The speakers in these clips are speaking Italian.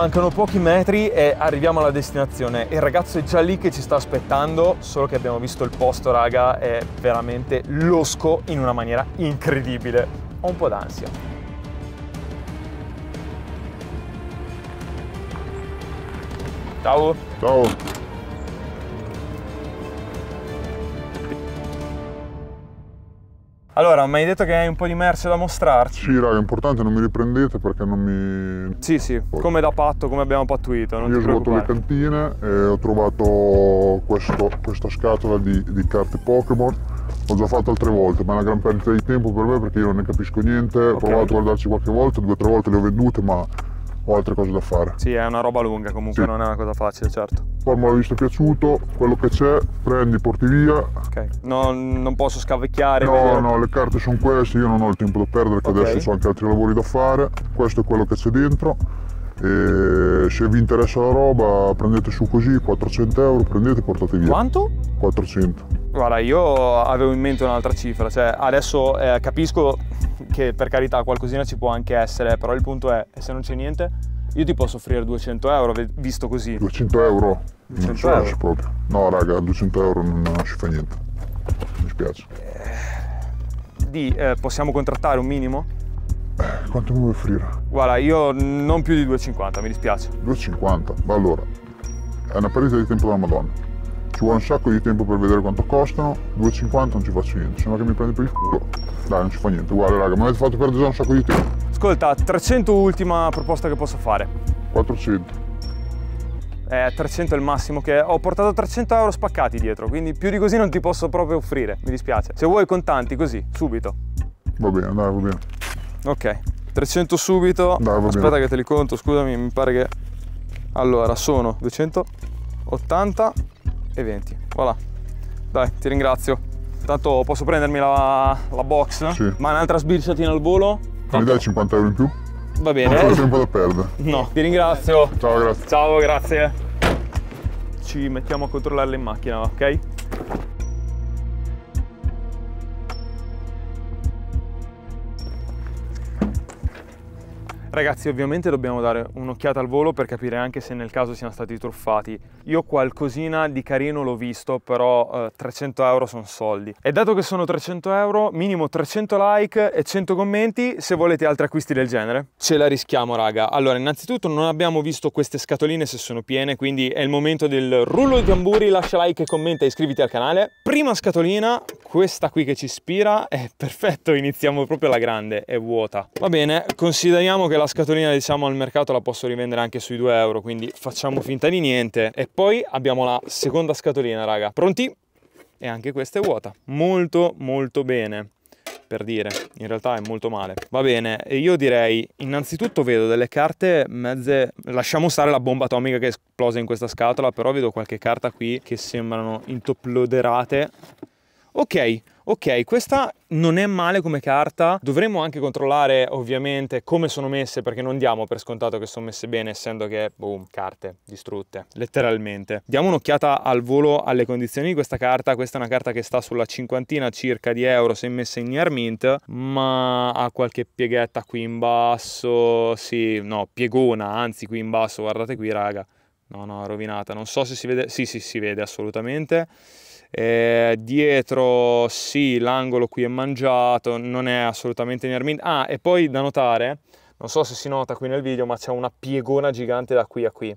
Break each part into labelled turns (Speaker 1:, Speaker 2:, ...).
Speaker 1: mancano pochi metri e arriviamo alla destinazione. Il ragazzo è già lì che ci sta aspettando, solo che abbiamo visto il posto, raga, è veramente losco in una maniera incredibile. Ho un po' d'ansia.
Speaker 2: Ciao. Ciao. Allora, mi hai detto che hai un po' di merce da mostrarci. Sì, raga, è importante, non mi riprendete perché non mi... Sì, sì, come
Speaker 1: da patto, come abbiamo pattuito, non Io ho svuoto le
Speaker 2: cantine e ho trovato questo, questa scatola di, di carte Pokémon. L'ho già fatto altre volte, ma è una gran perdita di tempo per me perché io non ne capisco niente. Ho provato a guardarci qualche volta, due o tre volte le ho vendute, ma ho altre cose da fare.
Speaker 1: Sì, è una roba lunga comunque, sì. non è una cosa facile, certo.
Speaker 2: Formula visto piaciuto, quello che c'è, prendi, porti via. Ok, no, non posso scavecchiare. No, vedere. no, le carte sono queste, io non ho il tempo da perdere, okay. adesso ho anche altri lavori da fare. Questo è quello che c'è dentro. E se vi interessa la roba prendete su così 400 euro prendete e portate via quanto? 400
Speaker 1: Guarda, io avevo in mente un'altra cifra, cioè adesso eh, capisco che per carità qualcosina ci può anche essere, però il punto è, se non c'è niente, io ti posso offrire 200 euro, visto
Speaker 2: così. 200 euro? 200 non ci euro. proprio. No, raga, 200 euro non, non ci fa niente. Mi spiace.
Speaker 1: Eh, di, eh, possiamo contrattare un minimo?
Speaker 2: Eh, quanto mi vuoi offrire?
Speaker 1: Guarda, io non più di 2,50, mi dispiace.
Speaker 2: 2,50? Ma allora, è una presa di tempo della Madonna ci vuole un sacco di tempo per vedere quanto costano 2,50 non ci faccio niente sembra che mi prende per il culo dai non ci fa niente guarda raga mi avete fatto perdere un sacco di tempo ascolta 300 ultima
Speaker 1: proposta che posso fare
Speaker 2: 400
Speaker 1: eh, 300 è il massimo che ho portato 300 euro spaccati dietro quindi più di così non ti posso proprio offrire mi dispiace se vuoi contanti così subito
Speaker 2: va bene dai va bene ok 300 subito dai, aspetta bene. che
Speaker 1: te li conto scusami mi pare che allora sono 280 e 20. Voilà. Dai, ti ringrazio. Intanto posso prendermi la, la box? Sì. Ma un'altra sbirciatina al volo?
Speaker 2: Mi dai 50 euro in più?
Speaker 1: Va bene. Non ho tempo da perdere. No, ti ringrazio. Ciao, grazie. Ciao, grazie. Ci mettiamo a controllarla in macchina, ok? Ragazzi ovviamente dobbiamo dare un'occhiata al volo per capire anche se nel caso siano stati truffati. Io qualcosina di carino l'ho visto, però eh, 300 euro sono soldi. E dato che sono 300 euro, minimo 300 like e 100 commenti se volete altri acquisti del genere. Ce la rischiamo raga. Allora innanzitutto non abbiamo visto queste scatoline se sono piene, quindi è il momento del rullo di tamburi, lascia like, e commenta e iscriviti al canale. Prima scatolina, questa qui che ci ispira è perfetto, iniziamo proprio alla grande, è vuota. Va bene, consideriamo che la scatolina diciamo al mercato la posso rivendere anche sui 2 euro, quindi facciamo finta di niente. E poi abbiamo la seconda scatolina raga, pronti? E anche questa è vuota, molto molto bene per dire, in realtà è molto male. Va bene, e io direi, innanzitutto vedo delle carte mezze, lasciamo stare la bomba atomica che esplosa in questa scatola, però vedo qualche carta qui che sembrano intoploderate Ok, ok, questa non è male come carta, dovremmo anche controllare ovviamente come sono messe perché non diamo per scontato che sono messe bene essendo che, boom, carte distrutte, letteralmente. Diamo un'occhiata al volo alle condizioni di questa carta, questa è una carta che sta sulla cinquantina circa di euro se messa in near mint, ma ha qualche pieghetta qui in basso, sì, no, piegona, anzi qui in basso, guardate qui raga, no, no, rovinata, non so se si vede, sì, sì, si vede assolutamente eh, dietro sì, l'angolo qui è mangiato, non è assolutamente inermint. Ah, e poi da notare, non so se si nota qui nel video, ma c'è una piegona gigante da qui a qui.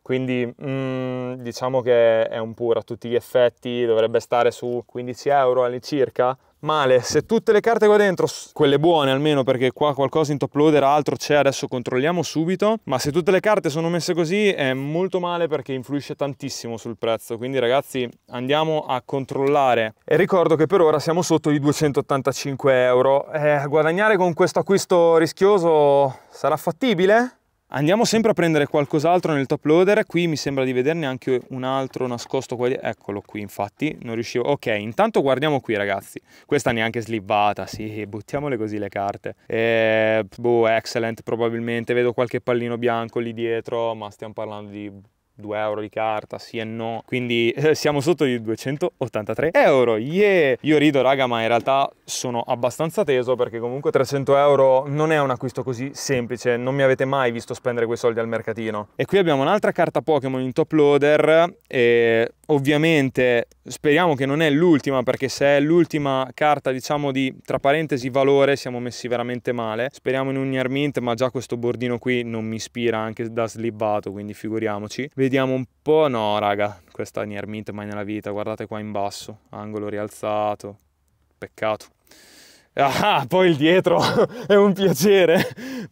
Speaker 1: Quindi mm, diciamo che è un pur a tutti gli effetti, dovrebbe stare su 15 euro all'incirca, male. Se tutte le carte qua dentro, quelle buone almeno perché qua qualcosa in top loader altro c'è, adesso controlliamo subito, ma se tutte le carte sono messe così è molto male perché influisce tantissimo sul prezzo, quindi ragazzi andiamo a controllare. E ricordo che per ora siamo sotto i 285 euro, eh, guadagnare con questo acquisto rischioso sarà fattibile? Andiamo sempre a prendere qualcos'altro nel top loader, qui mi sembra di vederne anche un altro nascosto qua, eccolo qui infatti, non riuscivo, ok intanto guardiamo qui ragazzi, questa neanche slivata, sì, buttiamole così le carte, e, boh, excellent probabilmente, vedo qualche pallino bianco lì dietro, ma stiamo parlando di 2 euro di carta, sì e no. Quindi eh, siamo sotto di 283 euro. Yeah! Io rido, raga, ma in realtà sono abbastanza teso perché comunque 300 euro non è un acquisto così semplice. Non mi avete mai visto spendere quei soldi al mercatino. E qui abbiamo un'altra carta Pokémon in top loader. E ovviamente speriamo che non è l'ultima perché se è l'ultima carta, diciamo di tra parentesi valore, siamo messi veramente male. Speriamo in un Yarmint, ma già questo bordino qui non mi ispira anche da slibbato, quindi figuriamoci. Vediamo un po', no raga, questa Nier Mint mai nella vita, guardate qua in basso, angolo rialzato, peccato. Ah, ah poi il dietro è un piacere.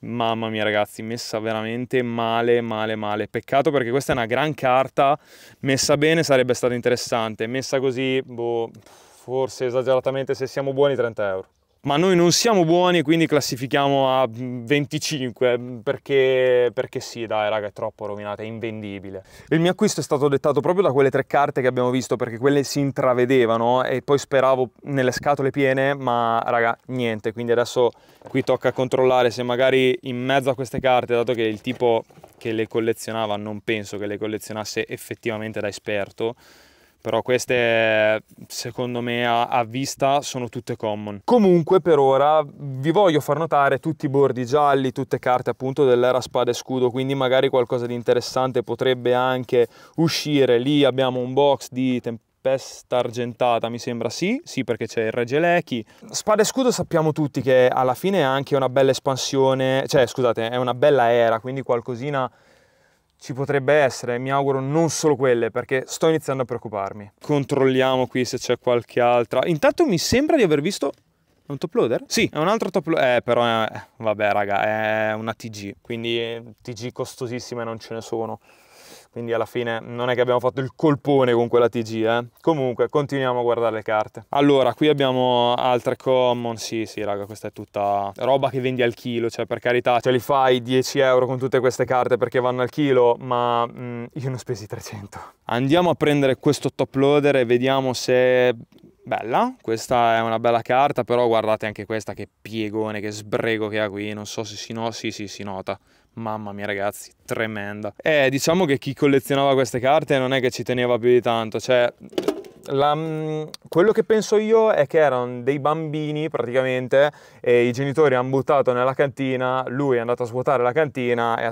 Speaker 1: Mamma mia, ragazzi, messa veramente male, male, male. Peccato perché questa è una gran carta. Messa bene sarebbe stata interessante. Messa così, boh, forse esageratamente, se siamo buoni, 30 euro ma noi non siamo buoni e quindi classifichiamo a 25 perché, perché, sì dai raga è troppo rovinata, è invendibile. Il mio acquisto è stato dettato proprio da quelle tre carte che abbiamo visto perché quelle si intravedevano e poi speravo nelle scatole piene ma raga niente quindi adesso qui tocca controllare se magari in mezzo a queste carte dato che il tipo che le collezionava non penso che le collezionasse effettivamente da esperto però queste secondo me a, a, vista sono tutte common. Comunque per ora vi voglio far notare tutti i bordi gialli, tutte carte appunto dell'era spada e scudo, quindi magari qualcosa di interessante potrebbe anche uscire. Lì abbiamo un box di tempesta argentata mi sembra sì, sì perché c'è il Re Gelechi. Spada e scudo sappiamo tutti che alla fine è anche una bella espansione, cioè scusate, è una bella era, quindi qualcosina ci potrebbe essere, mi auguro non solo quelle, perché sto iniziando a preoccuparmi. Controlliamo qui se c'è qualche altra. Intanto mi sembra di aver visto un top loader? Sì, è un altro top loader. Eh, però, eh, vabbè, raga, è una TG. Quindi eh, TG costosissime non ce ne sono. Quindi alla fine non è che abbiamo fatto il colpone con quella TG, eh. Comunque, continuiamo a guardare le carte. Allora, qui abbiamo altre common. Sì, sì, raga, questa è tutta roba che vendi al chilo. Cioè, per carità, ce li fai 10 euro con tutte queste carte perché vanno al chilo, ma mh, mm, io ne ho spesi 300. Andiamo a prendere questo top loader e vediamo se Bella, questa è una bella carta, però guardate anche questa che piegone, che sbrego che ha qui, non so se si, no, sì, sì, si nota. Mamma mia ragazzi, tremenda. E eh, diciamo che chi collezionava queste carte non è che ci teneva più di tanto, cioè la, mm, quello che penso io è che erano dei bambini praticamente e i genitori hanno buttato nella cantina, lui è andato a svuotare la cantina e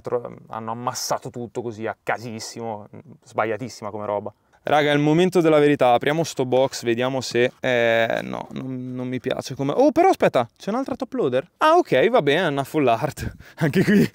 Speaker 1: hanno ammassato tutto così a casissimo, sbagliatissima come roba. Raga, è il momento della verità. Apriamo sto box, vediamo se... Eh, no, non, non mi piace come... Oh, però aspetta, c'è un'altra top loader? Ah, ok, va bene, è una full art. Anche qui.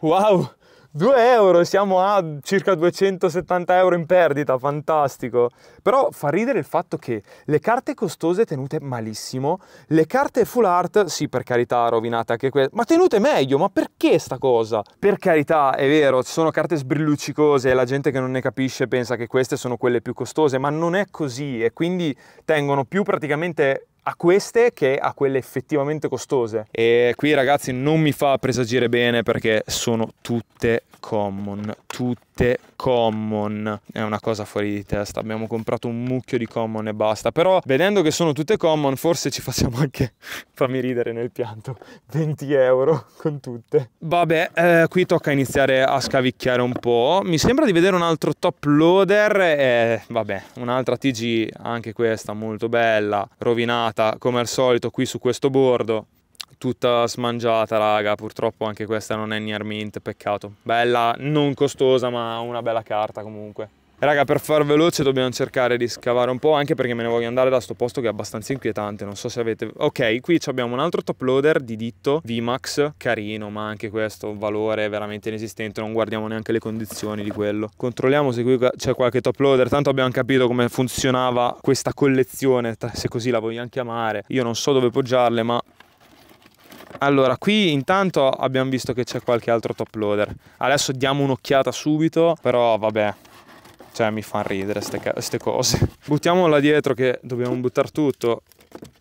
Speaker 1: Wow! 2 euro, siamo a circa 270 euro in perdita, fantastico. Però fa ridere il fatto che le carte costose tenute malissimo, le carte full art, sì per carità rovinate anche quelle, ma tenute meglio, ma perché sta cosa? Per carità, è vero, ci sono carte sbrilluccicose e la gente che non ne capisce pensa che queste sono quelle più costose, ma non è così e quindi tengono più praticamente a queste che a quelle effettivamente costose. E qui ragazzi non mi fa presagire bene perché sono tutte common, tutte common. È una cosa fuori di testa, abbiamo comprato un mucchio di common e basta. Però vedendo che sono tutte common forse ci facciamo anche, fammi ridere nel pianto, 20 euro con tutte. Vabbè, eh, qui tocca iniziare a scavicchiare un po'. Mi sembra di vedere un altro top loader e vabbè, un'altra TG, anche questa molto bella, rovinata puntata come al solito qui su questo bordo tutta smangiata raga purtroppo anche questa non è near mint peccato bella non costosa ma una bella carta comunque Raga, per far veloce dobbiamo cercare di scavare un po', anche perché me ne voglio andare da sto posto che è abbastanza inquietante, non so se avete... Ok, qui abbiamo un altro top loader di ditto, VMAX, carino, ma anche questo un valore veramente inesistente, non guardiamo neanche le condizioni di quello. Controlliamo se qui c'è qualche top loader, tanto abbiamo capito come funzionava questa collezione, se così la vogliamo chiamare. Io non so dove poggiarle, ma allora, qui intanto abbiamo visto che c'è qualche altro top loader. Adesso diamo un'occhiata subito, però vabbè, cioè mi fanno ridere queste cose. Buttiamola dietro che dobbiamo buttare tutto.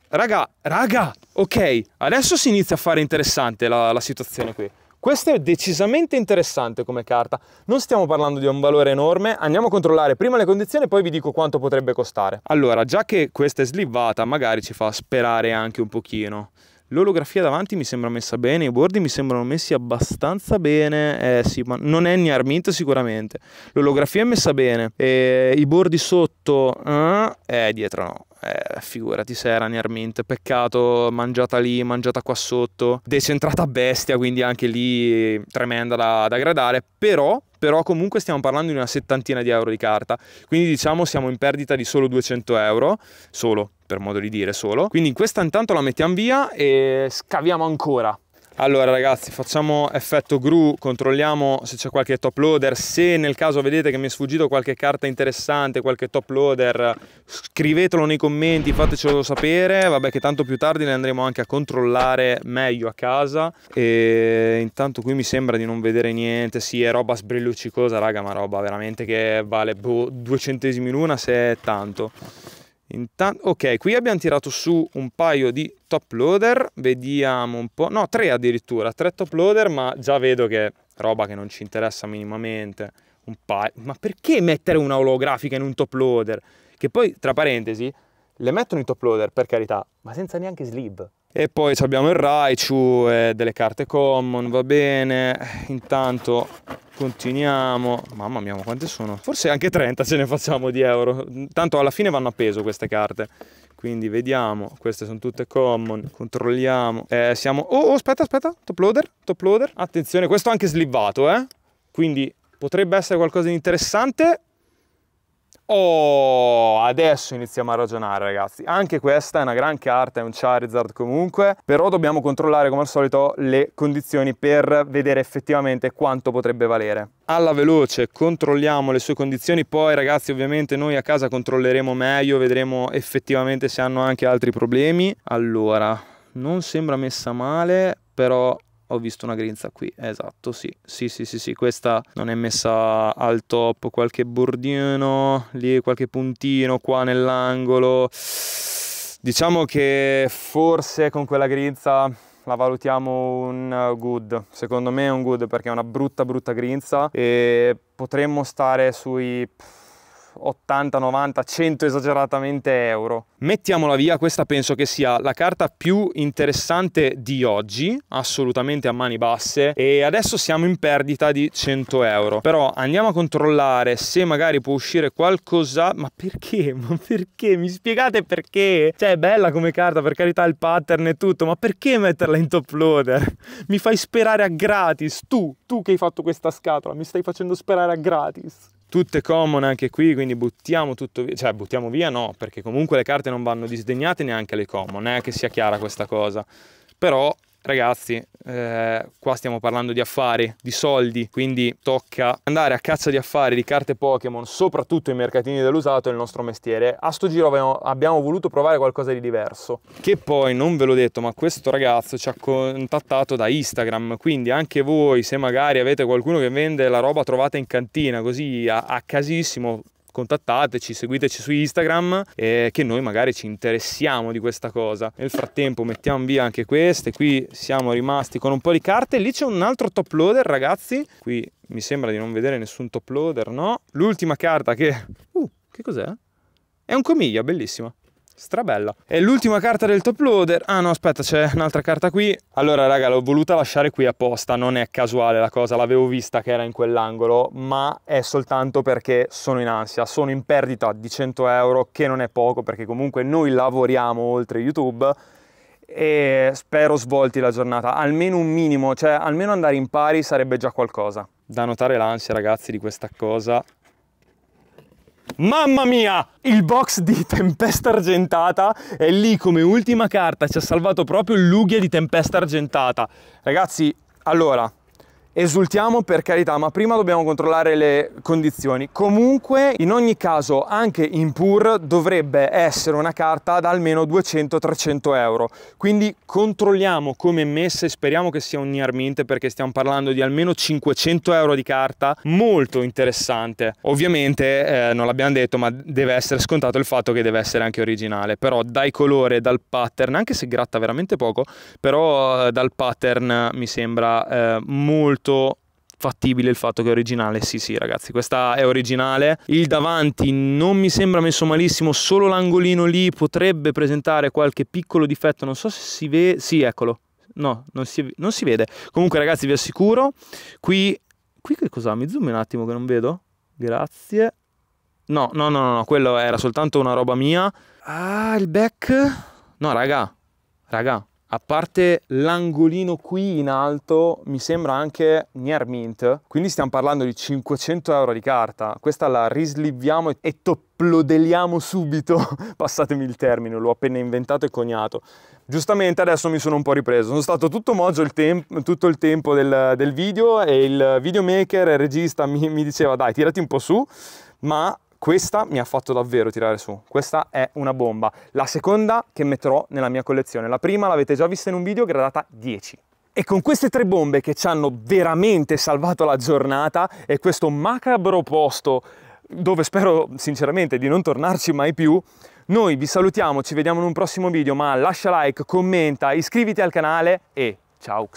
Speaker 1: Raga, raga, ok, adesso si inizia a fare interessante la, la situazione qui. Questa è decisamente interessante come carta, non stiamo parlando di un valore enorme, andiamo a controllare prima le condizioni e poi vi dico quanto potrebbe costare. Allora, già che questa è slivata, magari ci fa sperare anche un pochino. L'olografia davanti mi sembra messa bene, i bordi mi sembrano messi abbastanza bene, eh sì, ma non è Niarmint sicuramente. L'olografia è messa bene, e i bordi sotto, eh, eh dietro no. Eh, figurati se era Niarmint, peccato, mangiata lì, mangiata qua sotto, decentrata bestia, quindi anche lì tremenda da, da gradare, però però comunque stiamo parlando di una settantina di euro di carta, quindi diciamo siamo in perdita di solo 200 euro, solo per modo di dire solo, quindi questa intanto la mettiamo via e scaviamo ancora allora ragazzi facciamo effetto gru, controlliamo se c'è qualche top loader, se nel caso vedete che mi è sfuggito qualche carta interessante, qualche top loader, scrivetelo nei commenti, fatecelo sapere, vabbè che tanto più tardi ne andremo anche a controllare meglio a casa e intanto qui mi sembra di non vedere niente, sì è roba sbrilluccicosa raga ma roba veramente che vale boh, due centesimi l'una se è tanto. Intanto, ok, qui abbiamo tirato su un paio di top loader, vediamo un po', no, tre addirittura, tre top loader, ma già vedo che è roba che non ci interessa minimamente, un paio, ma perché mettere una olografica in un top loader? Che poi, tra parentesi, le mettono i top loader per carità, ma senza neanche slib. E poi abbiamo il Raichu e eh, delle carte common, va bene, intanto continuiamo, mamma mia ma quante sono? Forse anche 30 se ne facciamo di euro, tanto alla fine vanno a peso queste carte, quindi vediamo, queste sono tutte common, controlliamo, eh, siamo, oh, oh aspetta aspetta, top loader, top loader, attenzione questo è anche slivato eh, quindi potrebbe essere qualcosa di interessante, Oh, adesso iniziamo a ragionare ragazzi. Anche questa è una gran carta, è un Charizard comunque, però dobbiamo controllare come al solito le condizioni per vedere effettivamente quanto potrebbe valere. Alla veloce controlliamo le sue condizioni, poi ragazzi ovviamente noi a casa controlleremo meglio, vedremo effettivamente se hanno anche altri problemi. Allora, non sembra messa male, però ho visto una grinza qui, esatto, sì. sì, sì, sì, sì, questa non è messa al top, qualche bordino, lì qualche puntino qua nell'angolo, diciamo che forse con quella grinza la valutiamo un good, secondo me è un good perché è una brutta brutta grinza e potremmo stare sui... 80, 90, 100 esageratamente euro. Mettiamola via, questa penso che sia la carta più interessante di oggi, assolutamente a mani basse, e adesso siamo in perdita di 100 euro. Però andiamo a controllare se magari può uscire qualcosa, ma perché? Ma perché? Mi spiegate perché? Cioè è bella come carta, per carità il pattern e tutto, ma perché metterla in top loader? Mi fai sperare a gratis, tu, tu che hai fatto questa scatola, mi stai facendo sperare a gratis tutte common anche qui, quindi buttiamo tutto via, cioè buttiamo via no, perché comunque le carte non vanno disdegnate neanche le common, eh, che sia chiara questa cosa. Però ragazzi, eh, qua stiamo parlando di affari, di soldi, quindi tocca andare a caccia di affari, di carte Pokémon, soprattutto i mercatini dell'usato, è il nostro mestiere. A sto giro abbiamo, abbiamo, voluto provare qualcosa di diverso. Che poi, non ve l'ho detto, ma questo ragazzo ci ha contattato da Instagram, quindi anche voi, se magari avete qualcuno che vende la roba trovata in cantina, così a, a casissimo, contattateci, seguiteci su Instagram eh, che noi magari ci interessiamo di questa cosa. Nel frattempo mettiamo via anche queste, qui siamo rimasti con un po' di carte, lì c'è un altro top loader ragazzi, qui mi sembra di non vedere nessun top loader, no? L'ultima carta che... Uh, che cos'è? È un comiglia, bellissima strabella. E l'ultima carta del top loader, ah no aspetta c'è un'altra carta qui, allora raga l'ho voluta lasciare qui apposta, non è casuale la cosa, l'avevo vista che era in quell'angolo, ma è soltanto perché sono in ansia, sono in perdita di 100 euro che non è poco perché comunque noi lavoriamo oltre YouTube e spero svolti la giornata, almeno un minimo, cioè almeno andare in pari sarebbe già qualcosa. Da notare l'ansia ragazzi di questa cosa, Mamma mia! Il box di Tempesta Argentata è lì come ultima carta, ci ha salvato proprio Lughia di Tempesta Argentata. Ragazzi, allora, Esultiamo per carità, ma prima dobbiamo controllare le condizioni. Comunque, in ogni caso, anche in pur dovrebbe essere una carta da almeno 200-300 euro. Quindi controlliamo come è messa e speriamo che sia un niarminte perché stiamo parlando di almeno 500 euro di carta. Molto interessante. Ovviamente, eh, non l'abbiamo detto, ma deve essere scontato il fatto che deve essere anche originale. Però dai colore, dal pattern, anche se gratta veramente poco, però eh, dal pattern mi sembra eh, molto molto fattibile il fatto che è originale. Sì, sì, ragazzi, questa è originale. Il davanti non mi sembra messo malissimo, solo l'angolino lì potrebbe presentare qualche piccolo difetto. Non so se si vede. Sì, eccolo. No, non si, non si, vede. Comunque, ragazzi, vi assicuro. Qui. Qui che cos'ha? Mi zoom un attimo che non vedo. Grazie. No, no, no, no, no, quello era soltanto una roba mia. Ah, il back. No, raga. Raga, a parte l'angolino qui in alto mi sembra anche near mint quindi stiamo parlando di 500 euro di carta questa la risliviamo e topplodeliamo subito passatemi il termine l'ho appena inventato e coniato giustamente adesso mi sono un po' ripreso sono stato tutto mogio il tutto il tempo del, del, video e il videomaker e il regista mi, mi diceva dai tirati un po' su ma questa mi ha fatto davvero tirare su, questa è una bomba. La seconda che metterò nella mia collezione, la prima l'avete già vista in un video gradata 10. E con queste tre bombe che ci hanno veramente salvato la giornata e questo macabro posto dove spero sinceramente di non tornarci mai più, noi vi salutiamo, ci vediamo in un prossimo video, ma lascia like, commenta, iscriviti al canale e ciao!